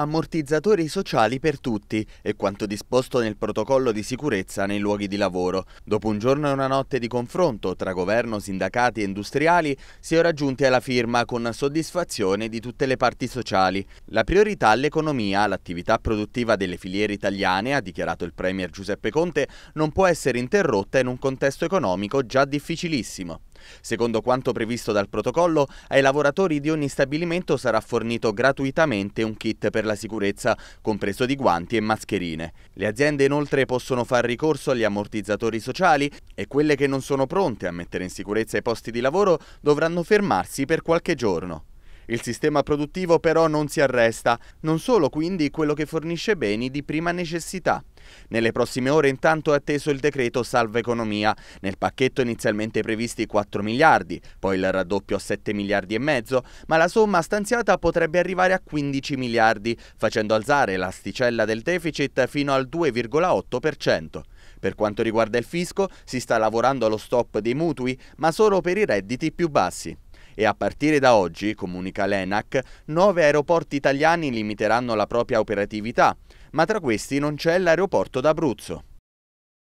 ammortizzatori sociali per tutti e quanto disposto nel protocollo di sicurezza nei luoghi di lavoro. Dopo un giorno e una notte di confronto tra governo, sindacati e industriali si è raggiunti alla firma con soddisfazione di tutte le parti sociali. La priorità all'economia, all'attività produttiva delle filiere italiane, ha dichiarato il Premier Giuseppe Conte, non può essere interrotta in un contesto economico già difficilissimo. Secondo quanto previsto dal protocollo, ai lavoratori di ogni stabilimento sarà fornito gratuitamente un kit per la sicurezza, compreso di guanti e mascherine. Le aziende inoltre possono far ricorso agli ammortizzatori sociali e quelle che non sono pronte a mettere in sicurezza i posti di lavoro dovranno fermarsi per qualche giorno. Il sistema produttivo però non si arresta, non solo quindi quello che fornisce beni di prima necessità. Nelle prossime ore intanto è atteso il decreto Salva Economia. Nel pacchetto inizialmente previsti 4 miliardi, poi il raddoppio a 7 miliardi e mezzo, ma la somma stanziata potrebbe arrivare a 15 miliardi, facendo alzare l'asticella del deficit fino al 2,8%. Per quanto riguarda il fisco, si sta lavorando allo stop dei mutui, ma solo per i redditi più bassi. E a partire da oggi, comunica l'ENAC, nove aeroporti italiani limiteranno la propria operatività ma tra questi non c'è l'aeroporto d'Abruzzo.